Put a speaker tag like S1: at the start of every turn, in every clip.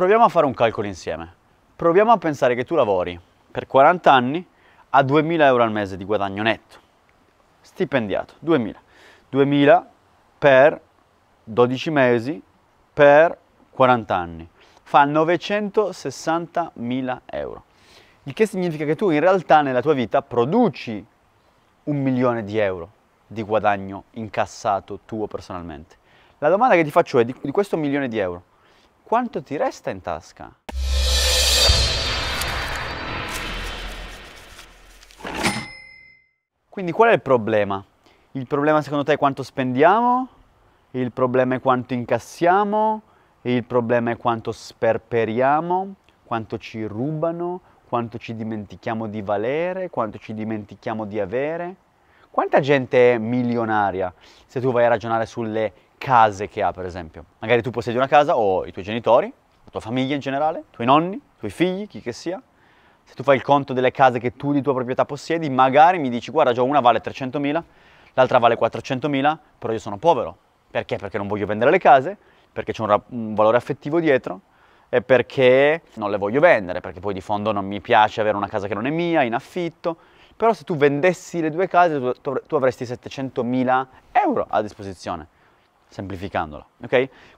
S1: Proviamo a fare un calcolo insieme. Proviamo a pensare che tu lavori per 40 anni a 2.000 euro al mese di guadagno netto, stipendiato, 2.000. 2.000 per 12 mesi per 40 anni, fa 960.000 euro. Il che significa che tu in realtà nella tua vita produci un milione di euro di guadagno incassato tuo personalmente. La domanda che ti faccio è di questo milione di euro, quanto ti resta in tasca? Quindi qual è il problema? Il problema secondo te è quanto spendiamo? Il problema è quanto incassiamo? Il problema è quanto sperperiamo? Quanto ci rubano? Quanto ci dimentichiamo di valere? Quanto ci dimentichiamo di avere? Quanta gente è milionaria? Se tu vai a ragionare sulle case che ha, per esempio. Magari tu possiedi una casa o i tuoi genitori, la tua famiglia in generale, i tuoi nonni, i tuoi figli, chi che sia. Se tu fai il conto delle case che tu di tua proprietà possiedi, magari mi dici guarda già una vale 300.000, l'altra vale 400.000, però io sono povero. Perché? Perché non voglio vendere le case, perché c'è un, un valore affettivo dietro e perché non le voglio vendere, perché poi di fondo non mi piace avere una casa che non è mia, in affitto. Però se tu vendessi le due case tu, tu avresti 700.000 euro a disposizione semplificandola, ok?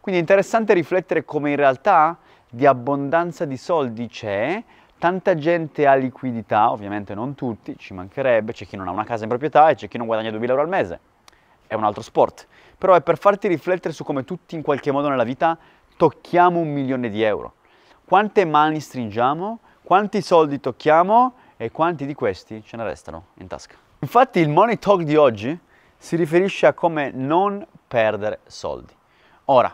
S1: Quindi è interessante riflettere come in realtà di abbondanza di soldi c'è, tanta gente ha liquidità, ovviamente non tutti, ci mancherebbe, c'è chi non ha una casa in proprietà e c'è chi non guadagna 2000 euro al mese, è un altro sport, però è per farti riflettere su come tutti in qualche modo nella vita tocchiamo un milione di euro. Quante mani stringiamo, quanti soldi tocchiamo e quanti di questi ce ne restano in tasca. Infatti il Money Talk di oggi si riferisce a come non perdere soldi. Ora,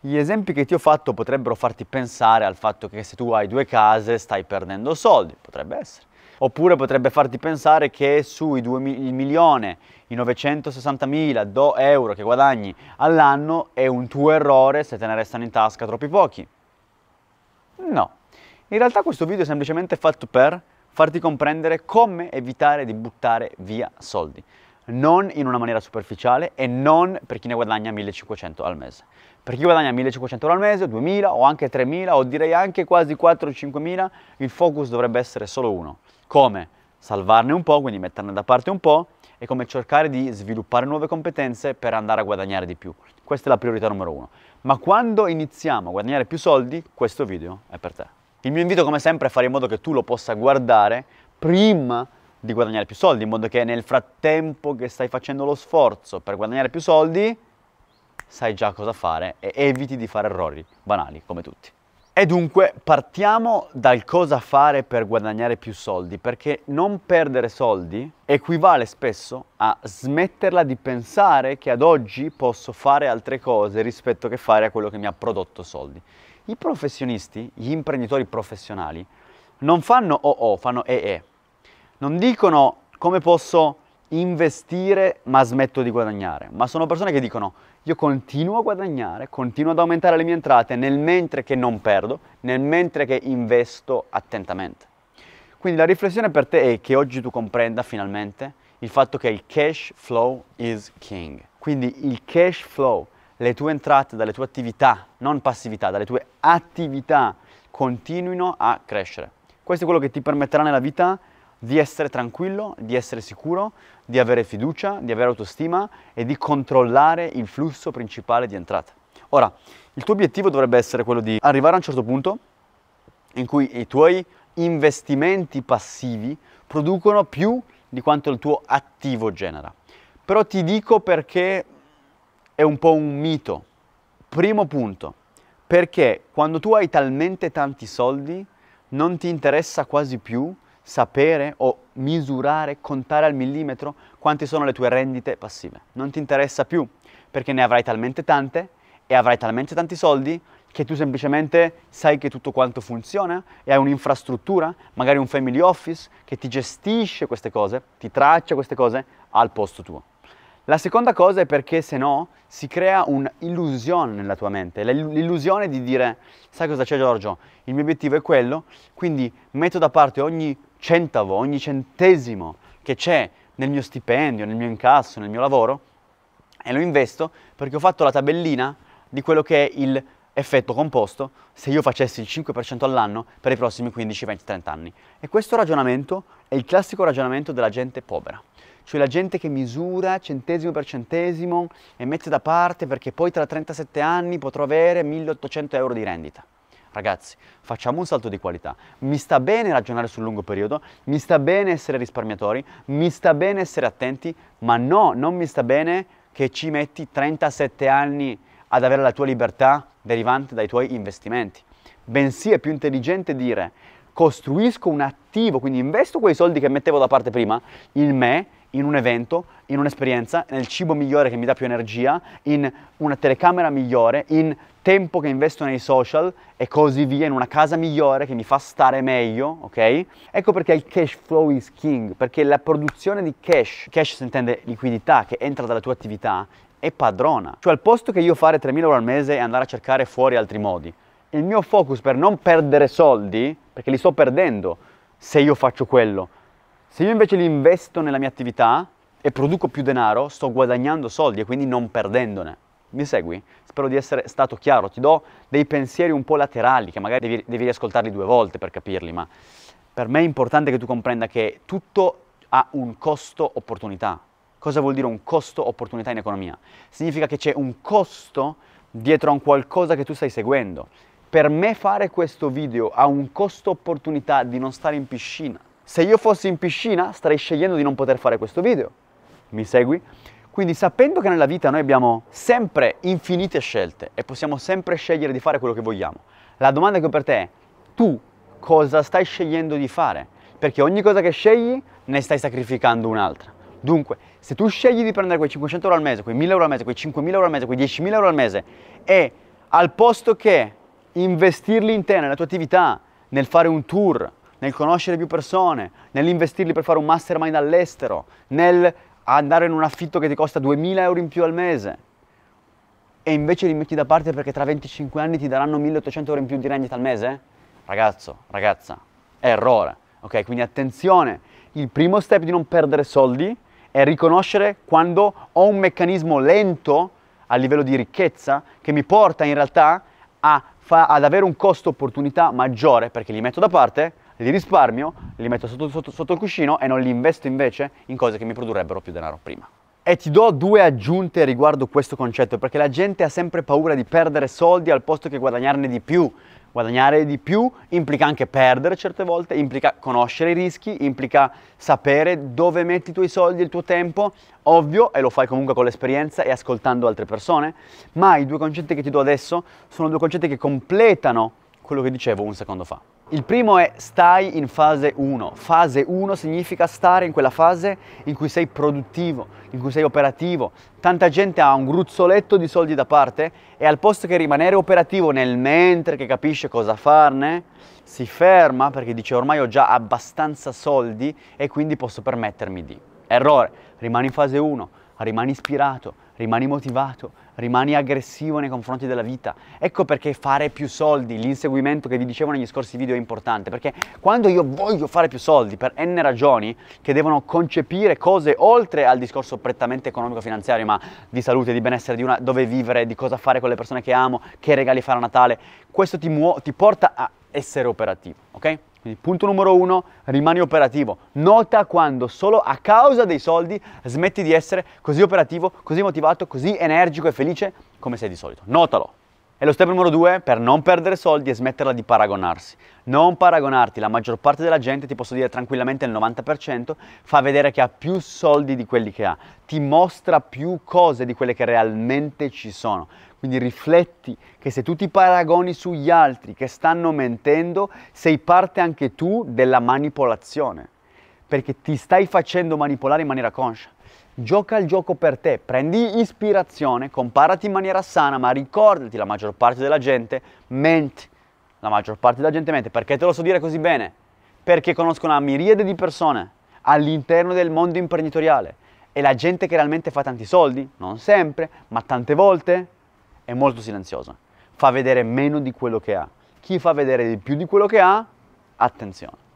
S1: gli esempi che ti ho fatto potrebbero farti pensare al fatto che se tu hai due case stai perdendo soldi, potrebbe essere. Oppure potrebbe farti pensare che sui 2 milioni i 960 mila euro che guadagni all'anno è un tuo errore se te ne restano in tasca troppi pochi. No, in realtà questo video è semplicemente fatto per farti comprendere come evitare di buttare via soldi non in una maniera superficiale e non per chi ne guadagna 1500 al mese. Per chi guadagna 1500 euro al mese, 2000 o anche 3000 o direi anche quasi 4 5000, il focus dovrebbe essere solo uno. Come? Salvarne un po', quindi metterne da parte un po' e come cercare di sviluppare nuove competenze per andare a guadagnare di più. Questa è la priorità numero uno. Ma quando iniziamo a guadagnare più soldi, questo video è per te. Il mio invito come sempre è fare in modo che tu lo possa guardare prima di di guadagnare più soldi, in modo che nel frattempo che stai facendo lo sforzo per guadagnare più soldi, sai già cosa fare e eviti di fare errori banali come tutti. E dunque partiamo dal cosa fare per guadagnare più soldi, perché non perdere soldi equivale spesso a smetterla di pensare che ad oggi posso fare altre cose rispetto che fare a quello che mi ha prodotto soldi. I professionisti, gli imprenditori professionali, non fanno OO, fanno EE, non dicono come posso investire ma smetto di guadagnare, ma sono persone che dicono io continuo a guadagnare, continuo ad aumentare le mie entrate nel mentre che non perdo, nel mentre che investo attentamente. Quindi la riflessione per te è che oggi tu comprenda finalmente il fatto che il cash flow is king. Quindi il cash flow, le tue entrate dalle tue attività, non passività, dalle tue attività continuino a crescere. Questo è quello che ti permetterà nella vita di essere tranquillo, di essere sicuro, di avere fiducia, di avere autostima e di controllare il flusso principale di entrata. Ora, il tuo obiettivo dovrebbe essere quello di arrivare a un certo punto in cui i tuoi investimenti passivi producono più di quanto il tuo attivo genera. Però ti dico perché è un po' un mito. Primo punto, perché quando tu hai talmente tanti soldi non ti interessa quasi più sapere o misurare, contare al millimetro quante sono le tue rendite passive. Non ti interessa più perché ne avrai talmente tante e avrai talmente tanti soldi che tu semplicemente sai che tutto quanto funziona e hai un'infrastruttura, magari un family office che ti gestisce queste cose, ti traccia queste cose al posto tuo. La seconda cosa è perché se no si crea un'illusione nella tua mente, l'illusione di dire sai cosa c'è Giorgio, il mio obiettivo è quello, quindi metto da parte ogni centavo, ogni centesimo che c'è nel mio stipendio, nel mio incasso, nel mio lavoro, e lo investo perché ho fatto la tabellina di quello che è il effetto composto se io facessi il 5% all'anno per i prossimi 15, 20, 30 anni. E questo ragionamento è il classico ragionamento della gente povera, cioè la gente che misura centesimo per centesimo e mette da parte perché poi tra 37 anni potrò avere 1800 euro di rendita. Ragazzi, facciamo un salto di qualità. Mi sta bene ragionare sul lungo periodo, mi sta bene essere risparmiatori, mi sta bene essere attenti, ma no, non mi sta bene che ci metti 37 anni ad avere la tua libertà derivante dai tuoi investimenti. Bensì è più intelligente dire costruisco un attivo, quindi investo quei soldi che mettevo da parte prima, in me, in un evento, in un'esperienza, nel cibo migliore che mi dà più energia, in una telecamera migliore, in tempo che investo nei social e così via, in una casa migliore che mi fa stare meglio, ok? Ecco perché il cash flow is king, perché la produzione di cash, cash si intende liquidità che entra dalla tua attività, è padrona. Cioè al posto che io fare 3.000 euro al mese e andare a cercare fuori altri modi, il mio focus per non perdere soldi, perché li sto perdendo se io faccio quello, se io invece li investo nella mia attività e produco più denaro, sto guadagnando soldi e quindi non perdendone. Mi segui? Spero di essere stato chiaro, ti do dei pensieri un po' laterali che magari devi, devi riascoltarli due volte per capirli, ma per me è importante che tu comprenda che tutto ha un costo opportunità. Cosa vuol dire un costo opportunità in economia? Significa che c'è un costo dietro a un qualcosa che tu stai seguendo. Per me fare questo video ha un costo opportunità di non stare in piscina se io fossi in piscina starei scegliendo di non poter fare questo video. Mi segui? Quindi sapendo che nella vita noi abbiamo sempre infinite scelte e possiamo sempre scegliere di fare quello che vogliamo, la domanda che ho per te è, tu cosa stai scegliendo di fare? Perché ogni cosa che scegli ne stai sacrificando un'altra. Dunque, se tu scegli di prendere quei 500 euro al mese, quei 1000 euro al mese, quei 5000 euro al mese, quei 10.000 euro al mese e al posto che investirli in te, nella tua attività, nel fare un tour, nel conoscere più persone, nell'investirli per fare un mastermind all'estero, nel andare in un affitto che ti costa 2000 euro in più al mese e invece li metti da parte perché tra 25 anni ti daranno 1800 euro in più di rendita al mese? Ragazzo, ragazza, errore. Ok, quindi attenzione, il primo step di non perdere soldi è riconoscere quando ho un meccanismo lento a livello di ricchezza che mi porta in realtà a fa- ad avere un costo opportunità maggiore perché li metto da parte li risparmio, li metto sotto, sotto, sotto il cuscino e non li investo invece in cose che mi produrrebbero più denaro prima. E ti do due aggiunte riguardo questo concetto, perché la gente ha sempre paura di perdere soldi al posto che guadagnarne di più. Guadagnare di più implica anche perdere certe volte, implica conoscere i rischi, implica sapere dove metti i tuoi soldi e il tuo tempo, ovvio, e lo fai comunque con l'esperienza e ascoltando altre persone, ma i due concetti che ti do adesso sono due concetti che completano quello che dicevo un secondo fa. Il primo è stai in fase 1. Fase 1 significa stare in quella fase in cui sei produttivo, in cui sei operativo. Tanta gente ha un gruzzoletto di soldi da parte e al posto che rimanere operativo nel mentre che capisce cosa farne, si ferma perché dice ormai ho già abbastanza soldi e quindi posso permettermi di. Errore, rimani in fase 1, rimani ispirato, rimani motivato, rimani aggressivo nei confronti della vita. Ecco perché fare più soldi, l'inseguimento che vi dicevo negli scorsi video è importante, perché quando io voglio fare più soldi per n ragioni che devono concepire cose oltre al discorso prettamente economico-finanziario, ma di salute, di benessere, di una, dove vivere, di cosa fare con le persone che amo, che regali fare a Natale, questo ti, muo- ti porta a essere operativo, ok? Quindi punto numero uno, rimani operativo. Nota quando solo a causa dei soldi smetti di essere così operativo, così motivato, così energico e felice come sei di solito. Notalo. E lo step numero due per non perdere soldi è smetterla di paragonarsi. Non paragonarti, la maggior parte della gente, ti posso dire tranquillamente il 90%, fa vedere che ha più soldi di quelli che ha, ti mostra più cose di quelle che realmente ci sono. Quindi rifletti che se tu ti paragoni sugli altri che stanno mentendo, sei parte anche tu della manipolazione, perché ti stai facendo manipolare in maniera conscia. Gioca il gioco per te, prendi ispirazione, comparati in maniera sana, ma ricordati la maggior parte della gente mente. La maggior parte della gente mente. Perché te lo so dire così bene? Perché conosco una miriade di persone all'interno del mondo imprenditoriale e la gente che realmente fa tanti soldi, non sempre, ma tante volte è molto silenziosa, fa vedere meno di quello che ha. Chi fa vedere di più di quello che ha, attenzione.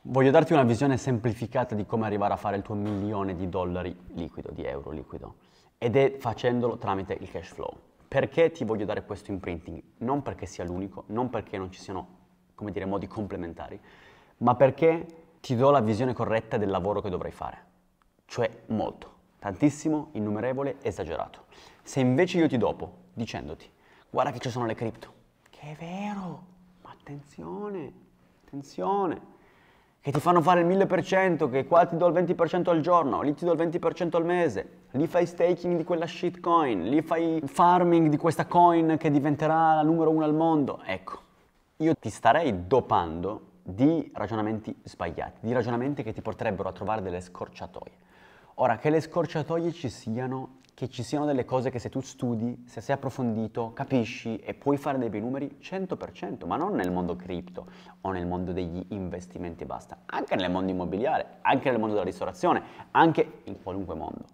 S1: Voglio darti una visione semplificata di come arrivare a fare il tuo milione di dollari liquido, di euro liquido, ed è facendolo tramite il cash flow. Perché ti voglio dare questo imprinting? Non perché sia l'unico, non perché non ci siano, come dire, modi complementari, ma perché ti do la visione corretta del lavoro che dovrai fare, cioè molto, tantissimo, innumerevole, esagerato. Se invece io ti dopo dicendoti guarda che ci sono le cripto, che è vero, ma attenzione, attenzione, che ti fanno fare il 1000%, che qua ti do il 20% al giorno, lì ti do il 20% al mese, lì fai staking di quella shitcoin, lì fai farming di questa coin che diventerà la numero uno al mondo. Ecco, io ti starei dopando di ragionamenti sbagliati, di ragionamenti che ti porterebbero a trovare delle scorciatoie. Ora, che le scorciatoie ci siano che ci siano delle cose che se tu studi, se sei approfondito, capisci e puoi fare dei bei numeri 100%, ma non nel mondo cripto o nel mondo degli investimenti e basta, anche nel mondo immobiliare, anche nel mondo della ristorazione, anche in qualunque mondo.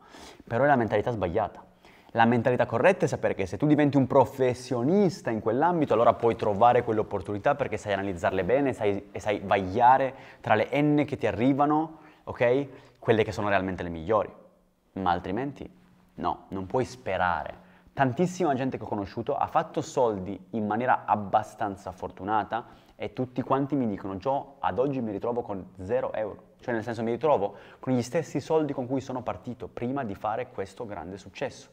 S1: Però è la mentalità sbagliata. La mentalità corretta è sapere che se tu diventi un professionista in quell'ambito, allora puoi trovare quelle opportunità perché sai analizzarle bene sai, e sai vagliare tra le N che ti arrivano, ok? Quelle che sono realmente le migliori. Ma altrimenti No, non puoi sperare. Tantissima gente che ho conosciuto ha fatto soldi in maniera abbastanza fortunata e tutti quanti mi dicono, Gio, ad oggi mi ritrovo con zero euro. Cioè nel senso mi ritrovo con gli stessi soldi con cui sono partito prima di fare questo grande successo.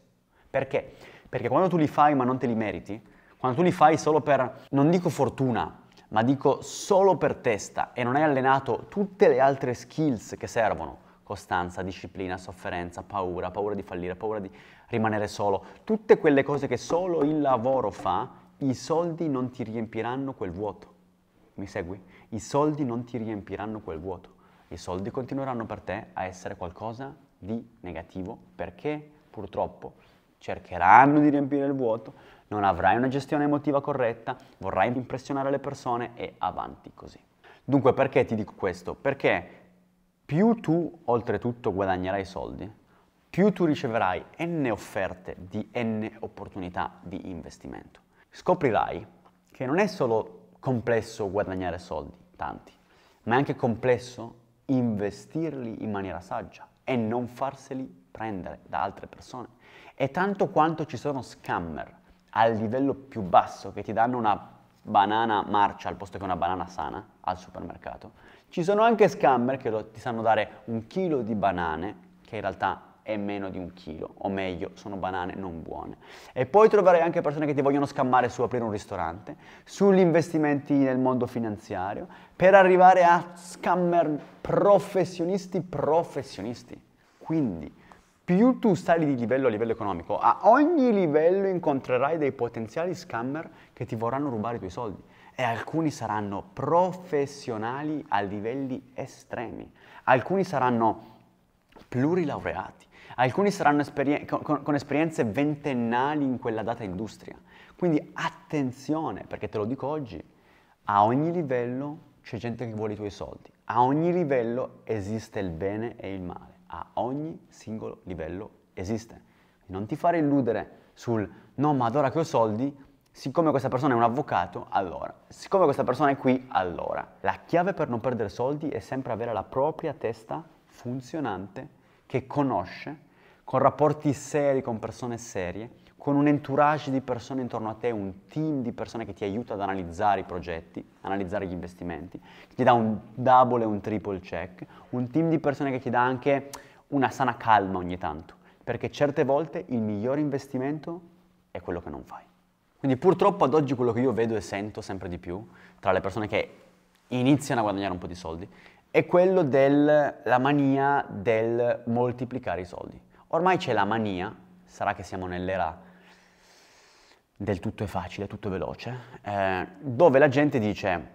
S1: Perché? Perché quando tu li fai ma non te li meriti, quando tu li fai solo per, non dico fortuna, ma dico solo per testa e non hai allenato tutte le altre skills che servono costanza, disciplina, sofferenza, paura, paura di fallire, paura di rimanere solo, tutte quelle cose che solo il lavoro fa, i soldi non ti riempiranno quel vuoto. Mi segui? I soldi non ti riempiranno quel vuoto. I soldi continueranno per te a essere qualcosa di negativo perché purtroppo cercheranno di riempire il vuoto, non avrai una gestione emotiva corretta, vorrai impressionare le persone e avanti così. Dunque perché ti dico questo? Perché più tu oltretutto guadagnerai soldi, più tu riceverai n offerte di n opportunità di investimento. Scoprirai che non è solo complesso guadagnare soldi, tanti, ma è anche complesso investirli in maniera saggia e non farseli prendere da altre persone. E tanto quanto ci sono scammer al livello più basso che ti danno una banana marcia al posto che una banana sana al supermercato. Ci sono anche scammer che lo, ti sanno dare un chilo di banane, che in realtà è meno di un chilo, o meglio, sono banane non buone. E poi troverai anche persone che ti vogliono scammare su aprire un ristorante, sugli investimenti nel mondo finanziario, per arrivare a scammer professionisti professionisti. Quindi più tu sali di livello a livello economico, a ogni livello incontrerai dei potenziali scammer che ti vorranno rubare i tuoi soldi e alcuni saranno professionali a livelli estremi, alcuni saranno plurilaureati, alcuni saranno esperien- con, con esperienze ventennali in quella data industria. Quindi attenzione, perché te lo dico oggi, a ogni livello c'è gente che vuole i tuoi soldi, a ogni livello esiste il bene e il male a ogni singolo livello esiste. Non ti fare illudere sul no, ma allora che ho soldi, siccome questa persona è un avvocato, allora, siccome questa persona è qui, allora. La chiave per non perdere soldi è sempre avere la propria testa funzionante che conosce, con rapporti seri con persone serie con un entourage di persone intorno a te, un team di persone che ti aiuta ad analizzare i progetti, analizzare gli investimenti, che ti dà un double e un triple check, un team di persone che ti dà anche una sana calma ogni tanto, perché certe volte il miglior investimento è quello che non fai. Quindi purtroppo ad oggi quello che io vedo e sento sempre di più tra le persone che iniziano a guadagnare un po' di soldi è quello della mania del moltiplicare i soldi. Ormai c'è la mania sarà che siamo nell'era del tutto è facile, tutto è veloce, eh, dove la gente dice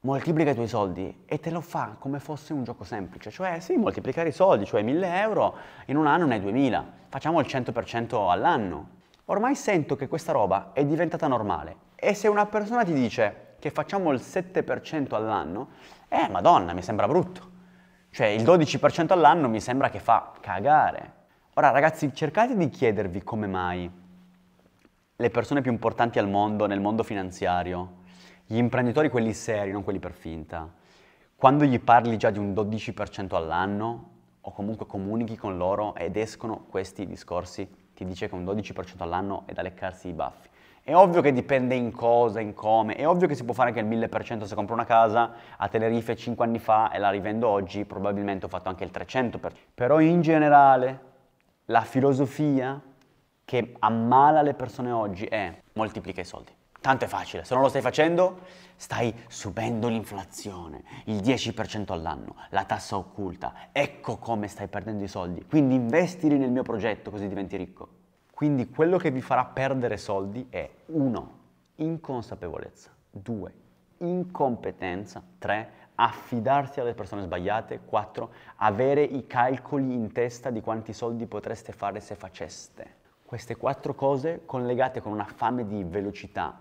S1: moltiplica i tuoi soldi e te lo fa come fosse un gioco semplice, cioè sì, moltiplicare i soldi, cioè 1000 euro, in un anno ne hai 2000, facciamo il 100% all'anno. Ormai sento che questa roba è diventata normale e se una persona ti dice che facciamo il 7% all'anno, eh madonna, mi sembra brutto, cioè il 12% all'anno mi sembra che fa cagare. Ora ragazzi, cercate di chiedervi come mai le persone più importanti al mondo, nel mondo finanziario, gli imprenditori quelli seri, non quelli per finta, quando gli parli già di un 12% all'anno o comunque comunichi con loro ed escono questi discorsi, ti dice che un 12% all'anno è da leccarsi i baffi. È ovvio che dipende in cosa, in come, è ovvio che si può fare anche il 1000% se compro una casa a Tenerife 5 anni fa e la rivendo oggi, probabilmente ho fatto anche il 300%, però in generale la filosofia che ammala le persone oggi è moltiplica i soldi. Tanto è facile, se non lo stai facendo stai subendo l'inflazione, il 10% all'anno, la tassa occulta, ecco come stai perdendo i soldi. Quindi investili nel mio progetto così diventi ricco. Quindi quello che vi farà perdere soldi è 1. Inconsapevolezza, 2 incompetenza, 3 affidarsi alle persone sbagliate, 4 avere i calcoli in testa di quanti soldi potreste fare se faceste. Queste quattro cose collegate con una fame di velocità,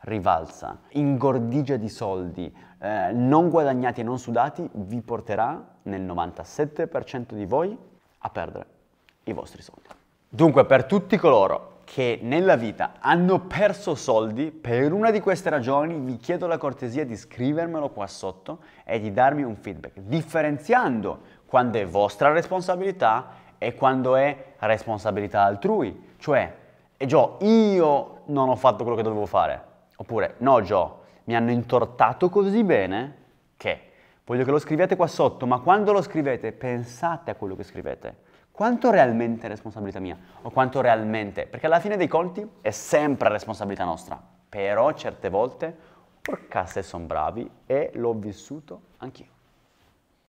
S1: rivalsa, ingordigia di soldi, eh, non guadagnati e non sudati, vi porterà nel 97% di voi a perdere i vostri soldi. Dunque, per tutti coloro che nella vita hanno perso soldi per una di queste ragioni, vi chiedo la cortesia di scrivermelo qua sotto e di darmi un feedback, differenziando quando è vostra responsabilità e quando è responsabilità altrui. Cioè, e Gio, io non ho fatto quello che dovevo fare. Oppure, no Gio, mi hanno intortato così bene che... Voglio che lo scriviate qua sotto, ma quando lo scrivete pensate a quello che scrivete quanto realmente è responsabilità mia o quanto realmente, perché alla fine dei conti è sempre responsabilità nostra, però certe volte, porca se sono bravi e l'ho vissuto anch'io.